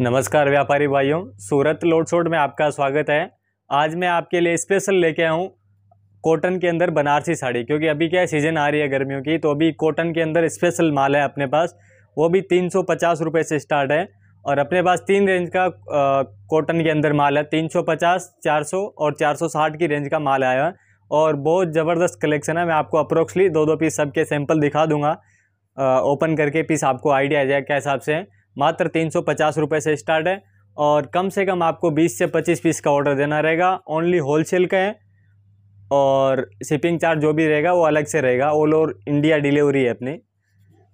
नमस्कार व्यापारी भाइयों सूरत लोड शोड में आपका स्वागत है आज मैं आपके लिए स्पेशल लेके आया हूँ कॉटन के अंदर बनारसी साड़ी क्योंकि अभी क्या सीज़न आ रही है गर्मियों की तो अभी कॉटन के अंदर स्पेशल माल है अपने पास वो भी तीन सौ पचास रुपये से स्टार्ट है और अपने पास तीन रेंज का कॉटन के अंदर माल है तीन सौ पचास चार सौ और चार सौ साठ की रेंज का माल आया है और बहुत ज़बरदस्त कलेक्शन है मैं आपको अप्रोक्सली दो दो पीस सबके सैम्पल दिखा दूंगा ओपन करके पीस आपको आइडिया आ जाए क्या हिसाब से मात्र तीन सौ पचास रुपये से स्टार्ट है और कम से कम आपको बीस से पच्चीस पीस का ऑर्डर देना रहेगा ओनली होलसेल का है और शिपिंग चार्ज जो भी रहेगा वो अलग से रहेगा ऑल ओवर इंडिया डिलीवरी है अपनी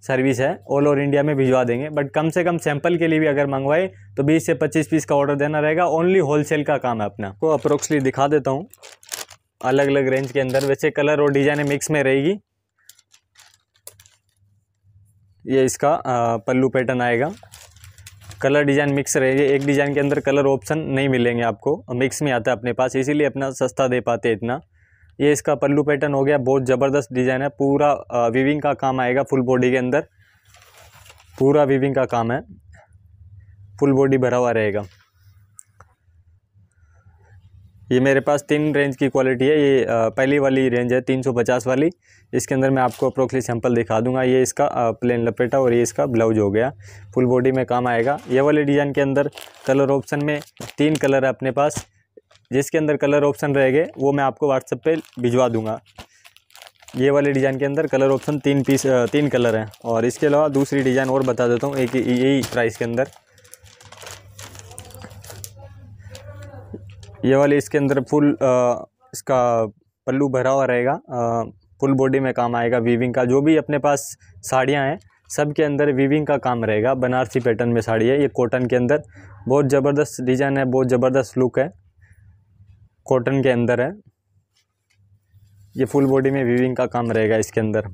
सर्विस है ऑल ओवर इंडिया में भिजवा देंगे बट कम से कम सैंपल के लिए भी अगर मंगवाए तो 20 से 25 पीस का ऑर्डर देना रहेगा ओनली होलसेल का काम है अपना को अप्रोक्सली दिखा देता हूँ अलग अलग रेंज के अंदर वैसे कलर और डिजाइन मिक्स में रहेगी ये इसका पल्लू पैटर्न आएगा कलर डिज़ाइन मिक्स रहेंगे एक डिज़ाइन के अंदर कलर ऑप्शन नहीं मिलेंगे आपको और मिक्स में आता है अपने पास इसीलिए अपना सस्ता दे पाते हैं इतना ये इसका पल्लू पैटर्न हो गया बहुत ज़बरदस्त डिज़ाइन है पूरा वीविंग का काम आएगा फुल बॉडी के अंदर पूरा वीविंग का काम है फुल बॉडी भरा हुआ रहेगा ये मेरे पास तीन रेंज की क्वालिटी है ये पहली वाली रेंज है 350 वाली इसके अंदर मैं आपको अप्रोक्सली सैम्पल दिखा दूंगा ये इसका प्लेन लपेटा और ये इसका ब्लाउज हो गया फुल बॉडी में काम आएगा ये वाले डिज़ाइन के अंदर कलर ऑप्शन में तीन कलर है अपने पास जिसके अंदर कलर ऑप्शन रहेंगे वो मैं आपको व्हाट्सएप पर भिजवा दूँगा ये वाले डिज़ाइन के अंदर कलर ऑप्शन तीन पीस तीन कलर हैं और इसके अलावा दूसरी डिज़ाइन और बता देता हूँ एक यही प्राइस के अंदर ये वाले इसके अंदर फुल इसका पल्लू भरा हुआ रहेगा फुल बॉडी में काम आएगा वीविंग का जो भी अपने पास साड़ियाँ हैं सब के अंदर वीविंग का काम रहेगा बनारसी पैटर्न में साड़ी है ये कॉटन के अंदर बहुत ज़बरदस्त डिज़ाइन है बहुत ज़बरदस्त लुक है कॉटन के अंदर है ये फुल बॉडी में वीविंग का काम रहेगा इसके अंदर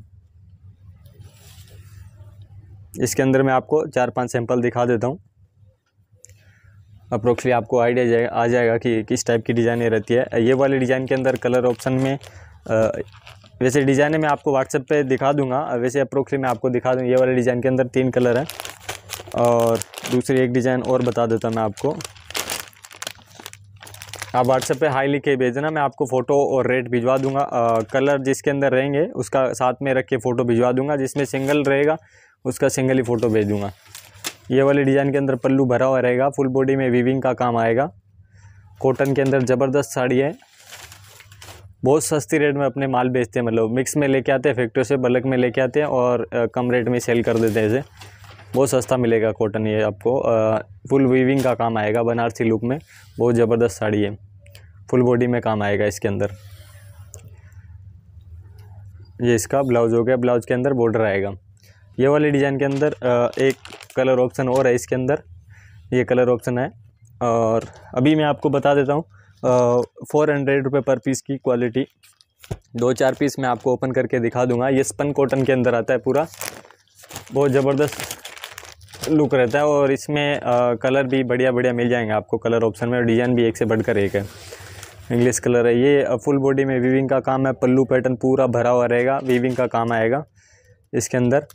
इसके अंदर मैं आपको चार पांच सैंपल दिखा देता हूँ अप्रोक्सली आपको आइडिया जाए, आ जाएगा कि किस टाइप की डिज़ाइनें रहती है ये वाले डिज़ाइन के अंदर कलर ऑप्शन में आ, वैसे है मैं आपको व्हाट्सएप पे दिखा दूंगा वैसे अप्रोक्सली मैं आपको दिखा दूँ ये वाले डिज़ाइन के अंदर तीन कलर हैं और दूसरी एक डिज़ाइन और बता देता मैं आपको आप व्हाट्सएप पे हाई लिख के भेजना मैं आपको फ़ोटो और रेट भिजवा दूंगा आ, कलर जिसके अंदर रहेंगे उसका साथ में रख के फ़ोटो भिजवा दूंगा जिसमें सिंगल रहेगा उसका सिंगल ही फ़ोटो भेज दूंगा ये वाले डिज़ाइन के अंदर पल्लू भरा हुआ रहेगा फुल बॉडी में वीविंग का काम आएगा कॉटन के अंदर ज़बरदस्त साड़ी है बहुत सस्ती रेट में अपने माल बेचते हैं मतलब मिक्स में लेके आते हैं फैक्ट्री से बल्क में लेके आते हैं और कम रेट में सेल कर देते हैं इसे बहुत सस्ता मिलेगा कॉटन ये आपको फुल वीविंग का काम आएगा बनारसी लुक में बहुत ज़बरदस्त साड़ी है फुल बॉडी में काम आएगा इसके अंदर ये इसका ब्लाउज हो गया ब्लाउज के अंदर बॉर्डर आएगा ये वाले डिज़ाइन के अंदर एक कलर ऑप्शन और है इसके अंदर ये कलर ऑप्शन है और अभी मैं आपको बता देता हूँ फ़ोर हंड्रेड रुपये पर पीस की क्वालिटी दो चार पीस मैं आपको ओपन करके दिखा दूंगा ये स्पन कॉटन के अंदर आता है पूरा बहुत ज़बरदस्त लुक रहता है और इसमें आ, कलर भी बढ़िया बढ़िया मिल जाएंगे आपको कलर ऑप्शन में डिज़ाइन भी एक से बढ़कर एक है इंग्लिश कलर है ये फुल बॉडी में वीविंग का काम है पल्लू पैटर्न पूरा भरा हुआ रहेगा वीविंग का काम आएगा इसके अंदर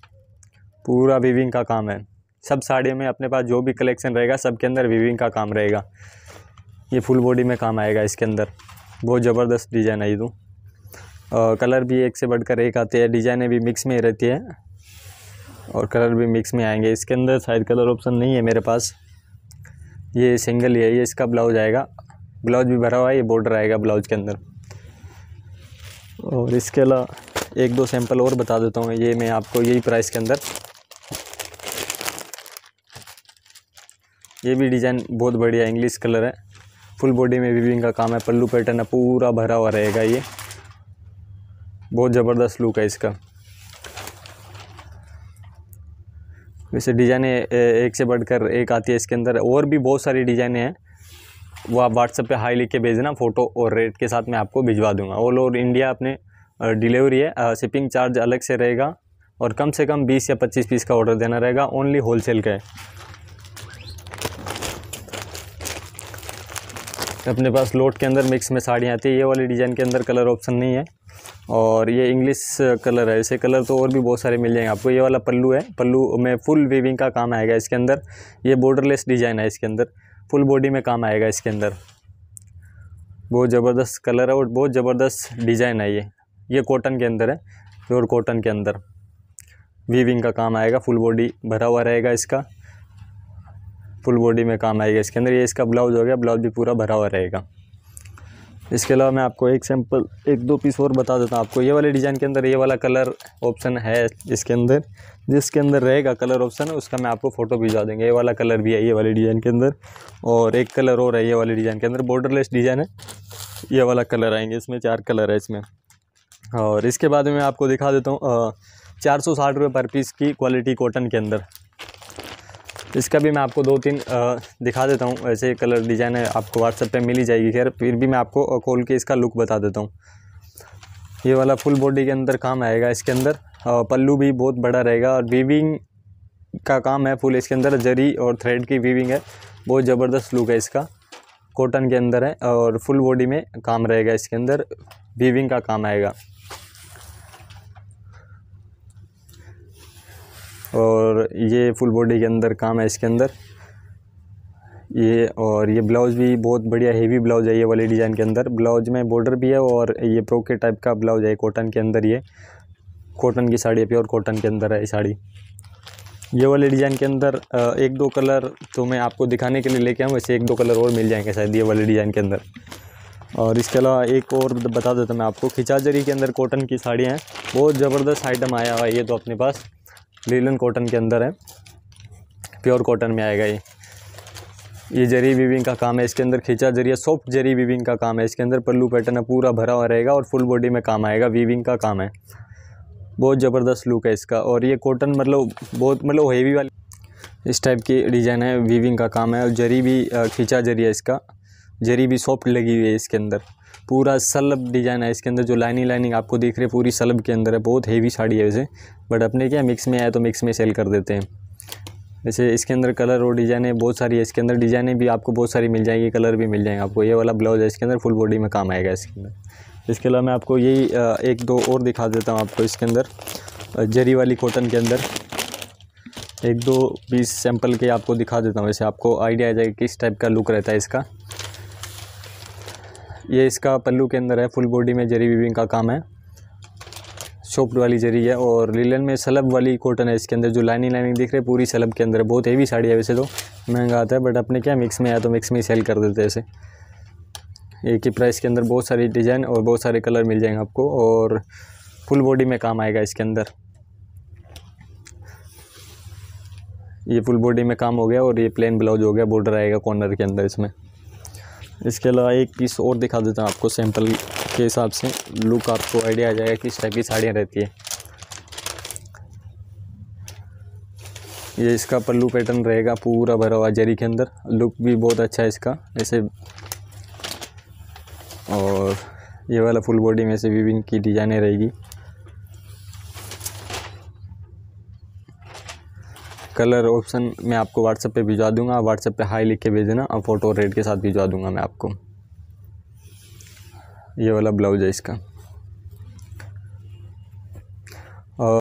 पूरा वीविंग का काम है सब साड़ियों में अपने पास जो भी कलेक्शन रहेगा सब के अंदर वीविंग का काम रहेगा ये फुल बॉडी में काम आएगा इसके अंदर बहुत ज़बरदस्त डिज़ाइन आई दूँ कलर भी एक से बढ़कर एक आते हैं डिज़ाइनें भी मिक्स में ही रहती है और कलर भी मिक्स में आएंगे इसके अंदर शायद कलर ऑप्शन नहीं है मेरे पास ये सिंगल ही है ये इसका ब्लाउज आएगा ब्लाउज भी भरा हुआ है ये बॉर्डर आएगा ब्लाउज के अंदर और इसके अलावा एक दो सैंपल और बता देता हूँ ये मैं आपको यही प्राइस के अंदर ये भी डिज़ाइन बहुत बढ़िया इंग्लिश कलर है फुल बॉडी में भी का काम है पल्लू पैटर्न है पूरा भरा हुआ रहेगा ये बहुत ज़बरदस्त लुक है इसका वैसे डिज़ाइने एक से बढ़कर एक आती है इसके अंदर और भी बहुत सारी डिज़ाइने हैं वो आप व्हाट्सएप पे हाई लिख के भेजना फ़ोटो और रेट के साथ मैं आपको भिजवा दूंगा ऑल ओवर इंडिया अपने डिलीवरी है शिपिंग चार्ज अलग से रहेगा और कम से कम 20 या 25 पीस का ऑर्डर देना रहेगा ओनली होलसेल का है अपने पास लोट के अंदर मिक्स में साड़ियाँ आती है ये वाले डिज़ाइन के अंदर कलर ऑप्शन नहीं है और ये इंग्लिश कलर है ऐसे कलर तो और भी बहुत सारे मिल जाएंगे आपको ये वाला पल्लू है पल्लू में फुल वीविंग का काम आएगा इसके अंदर ये बॉर्डरलेस डिज़ाइन है इसके अंदर फुल बॉडी में काम आएगा इसके अंदर बहुत ज़बरदस्त कलर है और बहुत ज़बरदस्त डिज़ाइन है ये ये कॉटन के अंदर है प्योर कॉटन के अंदर वीविंग का काम आएगा फुल बॉडी भरा हुआ रहेगा इसका फुल बॉडी में काम आएगा इसके अंदर ये इसका ब्लाउज हो गया ब्लाउज भी पूरा भरा हुआ रहेगा इसके अलावा मैं आपको एक सैम्पल एक दो पीस और बता देता हूँ आपको ये वाले डिज़ाइन के अंदर ये वाला कलर ऑप्शन है इसके अंदर जिसके अंदर रहेगा कलर ऑप्शन उसका मैं आपको फ़ोटो भिजवा देंगे ये वाला कलर भी है ये वाले डिज़ाइन के अंदर और एक कलर और है ये वाले डिज़ाइन के अंदर बॉर्डरलेस डिज़ाइन है ये वाला कलर आएंगे इसमें चार कलर है इसमें और इसके बाद मैं आपको दिखा देता हूँ चार सौ साठ रुपये पर पीस की क्वालिटी कॉटन के अंदर तो इसका भी मैं आपको दो तीन दिखा देता हूँ ऐसे कलर डिज़ाइन आपको व्हाट्सएप पे मिल ही जाएगी खैर फिर भी मैं आपको खोल के इसका लुक बता देता हूँ ये वाला फुल बॉडी के अंदर काम आएगा इसके अंदर पल्लू भी बहुत बड़ा रहेगा और वीविंग का काम है फुल इसके अंदर जरी और थ्रेड की वीविंग है बहुत ज़बरदस्त लुक है इसका कॉटन के अंदर है और फुल बॉडी में काम रहेगा इसके अंदर वीविंग का काम आएगा और ये फुल बॉडी के अंदर काम है इसके अंदर ये और ये ब्लाउज़ भी बहुत बढ़िया हेवी ब्लाउज है ये वाले डिज़ाइन के अंदर ब्लाउज में बॉर्डर भी है और ये प्रोके टाइप का ब्लाउज है कॉटन के अंदर ये कॉटन की साड़ी है प्योर कॉटन के अंदर है ये साड़ी ये वाले डिज़ाइन के अंदर एक दो कलर तो मैं आपको दिखाने के लिए लेके आऊँ वैसे एक दो कलर और मिल जाएंगे शायद ये वाले डिज़ाइन के अंदर और इसके अलावा एक और बता देता मैं आपको खिंचा जरी के अंदर कॉटन की साड़ियाँ हैं बहुत ज़बरदस्त आइटम आया हुआ है ये तो अपने पास लीलन कॉटन के अंदर है प्योर कॉटन में आएगा ये ये जरी वीविंग का काम है इसके अंदर खींचा जरिया सॉफ्ट जरी वीविंग का काम है इसके अंदर पल्लू पैटर्न पूरा भरा हुआ रहेगा और फुल बॉडी में काम आएगा वीविंग का काम है बहुत ज़बरदस्त लुक है इसका और ये कॉटन मतलब बहुत मतलब हेवी वाली इस टाइप की डिज़ाइन है वीविंग का काम है और जरी भी खींचा जरिया इसका जरी भी सॉफ्ट लगी हुई है इसके अंदर पूरा सलब डिज़ाइन है इसके अंदर जो लाइनिंग लाइनिंग आपको देख रहे हैं पूरी सलब के अंदर है बहुत हेवी साड़ी है वैसे बट अपने क्या मिक्स में आया तो मिक्स में सेल कर देते हैं वैसे इसके अंदर कलर और डिज़ाइनें बहुत सारी है इसके अंदर डिज़ाइनें भी आपको बहुत सारी मिल जाएंगी कलर भी मिल जाएंगे आपको ये वाला ब्लाउज है इसके अंदर फुल बॉडी में काम आएगा इसके अंदर इसके अलावा मैं आपको यही एक दो और दिखा देता हूँ आपको इसके अंदर जरी वाली कॉटन के अंदर एक दो पीस सैंपल के आपको दिखा देता हूँ वैसे आपको आइडिया आ जाएगा किस टाइप का लुक रहता है इसका ये इसका पल्लू के अंदर है फुल बॉडी में जरी वीविंग का काम है शॉप वाली जरी है और लीलन में सलब वाली कॉटन है इसके अंदर जो लाइनिंग लाइनिंग दिख रही है पूरी सलब के अंदर बहुत हैवी साड़ी है वैसे तो महंगा आता है बट अपने क्या मिक्स में आया तो मिक्स में ही सेल कर देते हैं इसे एक ही प्राइस के अंदर बहुत सारी डिज़ाइन और बहुत सारे कलर मिल जाएंगे आपको और फुल बॉडी में काम आएगा इसके अंदर ये फुल बॉडी में काम हो गया और ये प्लेन ब्लाउज हो गया बॉर्डर आएगा कॉर्नर के अंदर इसमें इसके अलावा एक पीस और दिखा देता हूँ आपको सैंपल के हिसाब से लुक आपको आइडिया आ जाएगा किस टाइप की साड़ियाँ रहती है ये इसका पल्लू पैटर्न रहेगा पूरा भरा हुआ जरी के अंदर लुक भी बहुत अच्छा है इसका ऐसे और ये वाला फुल बॉडी में से विभिन्न की डिजाइनें रहेगी कलर ऑप्शन मैं आपको व्हाट्सएप पे भिजवा दूंगा व्हाट्सएप पे हाई लिख के भेज देना और फ़ोटो रेड के साथ भिजवा दूंगा मैं आपको ये वाला ब्लाउज है इसका